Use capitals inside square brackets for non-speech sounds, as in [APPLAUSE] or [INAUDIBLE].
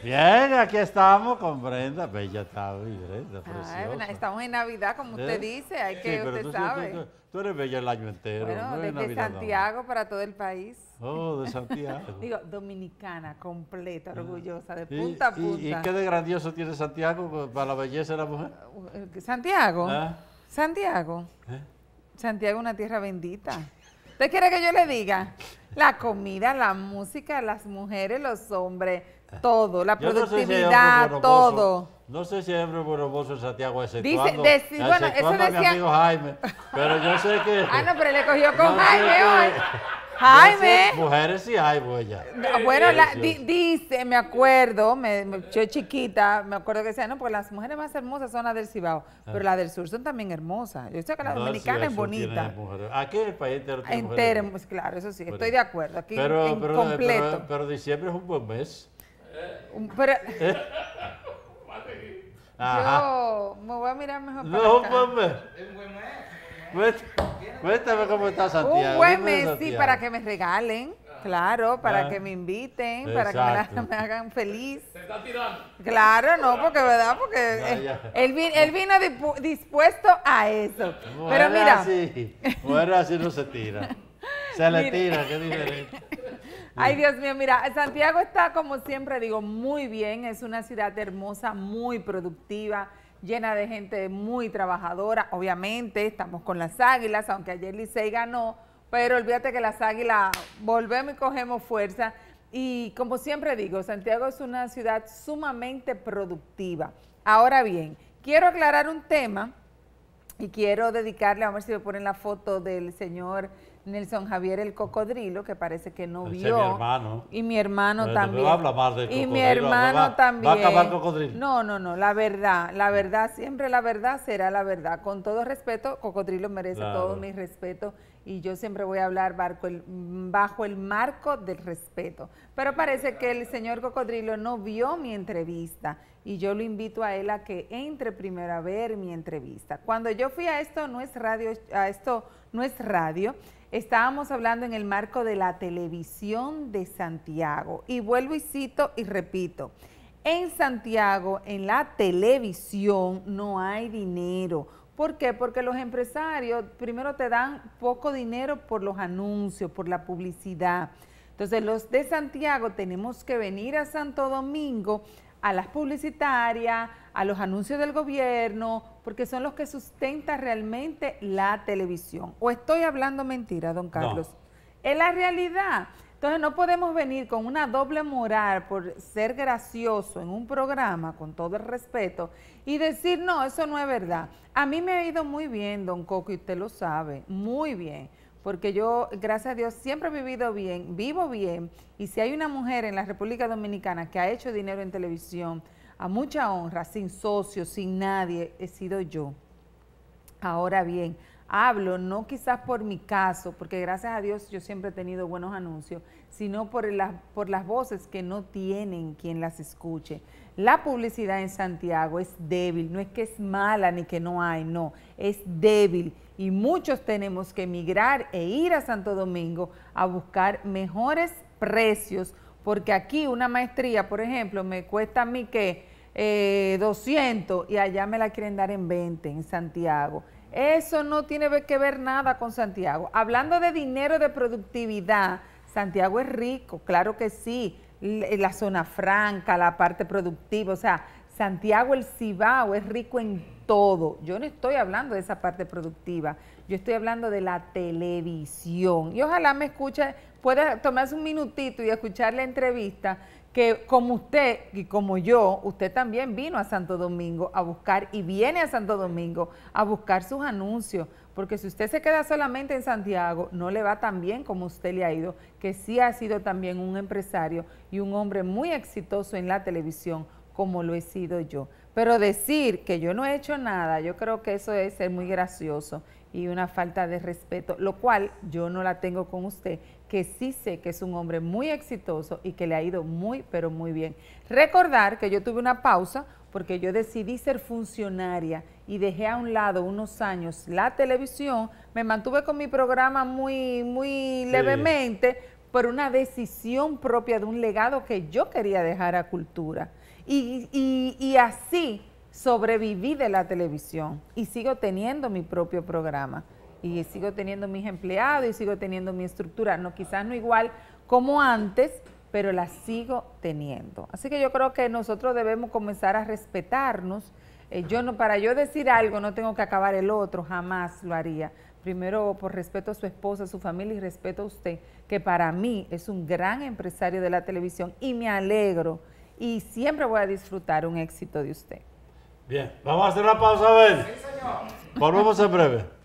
Bien, aquí estamos con Brenda, bella está, Brenda, preciosa. estamos en Navidad, como usted ¿Eh? dice, hay que usted tú, sabe. Tú, eres bella el año entero. Bueno, no desde Santiago para todo el país. Oh, de Santiago. [LAUGHS] Digo, dominicana, completa, ah. orgullosa, de punta a punta. ¿Y, qué de grandioso tiene Santiago para la belleza de la mujer? Uh, Santiago, ¿Ah? Santiago, ¿Eh? Santiago es una tierra bendita. ¿Usted quiere que yo le diga? La comida, la música, las mujeres, los hombres todo, la productividad, todo. No sé si es hombre en Santiago, ese Dice, bueno, eso decía... mi amigo Jaime, pero yo sé que... [LAUGHS] ah, no, pero le cogió con Jaime hoy. Jaime. Sé, mujeres sí hay, pues, ya. Bueno, la, dice, me acuerdo, me, yo chiquita, me acuerdo que decía, no, porque las mujeres más hermosas son las del Cibao, pero ah. las del sur son también hermosas. Yo sé que la dominicana es bonita. Aquí el país entero tiene Entero, pues, claro, eso sí, estoy de acuerdo. Aquí pero diciembre es un buen mes. Pero... [LAUGHS] Yo me voy a mirar mejor no, para acá. Pues, Mame. Cuéntame, cómo está Santiago. Un buen mes, sí, para que me regalen, claro, para ¿Eh? que me inviten, para que [LAUGHS] me, hagan feliz. ¿Se está tirando? Claro, no, porque verdad, porque eh, él, vino, dispuesto a eso. Pero mira. Así, mujer así no se tira. Se le tira, qué diferente. Ay, Dios mío, mira, Santiago está, como siempre digo, muy bien. Es una ciudad hermosa, muy productiva, llena de gente muy trabajadora. Obviamente, estamos con las águilas, aunque ayer Licey ganó, pero olvídate que las águilas volvemos y cogemos fuerza. Y como siempre digo, Santiago es una ciudad sumamente productiva. Ahora bien, quiero aclarar un tema y quiero dedicarle, a ver si me ponen la foto del señor Nelson Javier el cocodrilo, que parece que no vio. Mi hermano. Y mi hermano también. No habla Y mi hermano también. Va a acabar cocodrilo. No, no, no, la verdad, la verdad, siempre la verdad será la verdad. Con todo respeto, cocodrilo merece todo mi respeto y yo siempre voy a hablar bajo el, bajo el marco del respeto. Pero parece que el señor cocodrilo no vio mi entrevista y yo lo invito a él a que entre primero a ver mi entrevista. Cuando yo fui a esto no es radio, a esto no es radio Estábamos hablando en el marco de la televisión de Santiago. Y vuelvo y cito y repito, en Santiago, en la televisión, no hay dinero. ¿Por qué? Porque los empresarios primero te dan poco dinero por los anuncios, por la publicidad. Entonces los de Santiago tenemos que venir a Santo Domingo a las publicitarias, a los anuncios del gobierno, porque son los que sustenta realmente la televisión. ¿O estoy hablando mentira, don Carlos? Es la realidad. Entonces no podemos venir con una doble moral por ser gracioso en un programa, con todo el respeto, y decir, no, eso no es verdad. A mí me ha ido muy bien, don Coco, y usted lo sabe, muy bien porque yo, gracias a Dios, siempre he vivido bien, vivo bien, y si hay una mujer en la República Dominicana que ha hecho dinero en televisión, a mucha honra, sin socios, sin nadie, he sido yo. Ahora bien, hablo, no quizás por mi caso, porque gracias a Dios yo siempre he tenido buenos anuncios, sino por, las voces que no tienen quien las escuche. La publicidad en Santiago es débil, no es que es mala ni que no hay, no, es débil y muchos tenemos que emigrar e ir a Santo Domingo a buscar mejores precios, porque aquí una maestría, por ejemplo, me cuesta a mí que 200 eh, y allá me la quieren dar en 20 en Santiago. Eso no tiene que ver nada con Santiago. Hablando de dinero de productividad, Santiago es rico, claro que sí. Eh, la zona franca, la parte productiva, o sea, Santiago el Cibao es rico en todo. Yo no estoy hablando de esa parte productiva, yo estoy hablando de la televisión. Y ojalá me escuche pueda tomarse un minutito y escuchar la entrevista, que como usted y como yo, usted también vino a Santo Domingo a buscar y viene a Santo Domingo a buscar sus anuncios, porque si usted se queda solamente en Santiago, no le va tan bien como usted le ha ido, que sí ha sido también un empresario y un hombre muy exitoso en la televisión, como lo he sido yo. Pero decir que yo no he hecho nada, yo creo que eso es ser muy gracioso y una falta de respeto, lo cual yo no la tengo con usted que sí sé que es un hombre muy exitoso y que le ha ido muy, pero muy bien. Recordar que yo tuve una pausa porque yo decidí ser funcionaria y dejé a un lado unos años la televisión, me mantuve con mi programa muy, muy levemente por una decisión propia de un legado que yo quería dejar a cultura. y, y así sobreviví de la televisión y sigo teniendo mi propio programa y sigo teniendo mis empleados y sigo teniendo mi estructura. No, quizás no igual como antes, pero la sigo teniendo. Así que yo creo que nosotros debemos comenzar a respetarnos. Eh, yo no, para yo decir algo no tengo que acabar el otro, jamás lo haría. Primero por respeto a su esposa, a su familia y respeto a usted, que para mí es un gran empresario de la televisión y me alegro y siempre voy a disfrutar un éxito de usted. Bien, vamos a hacer la pausa, a ver. Sí, señor. Volvemos en breve.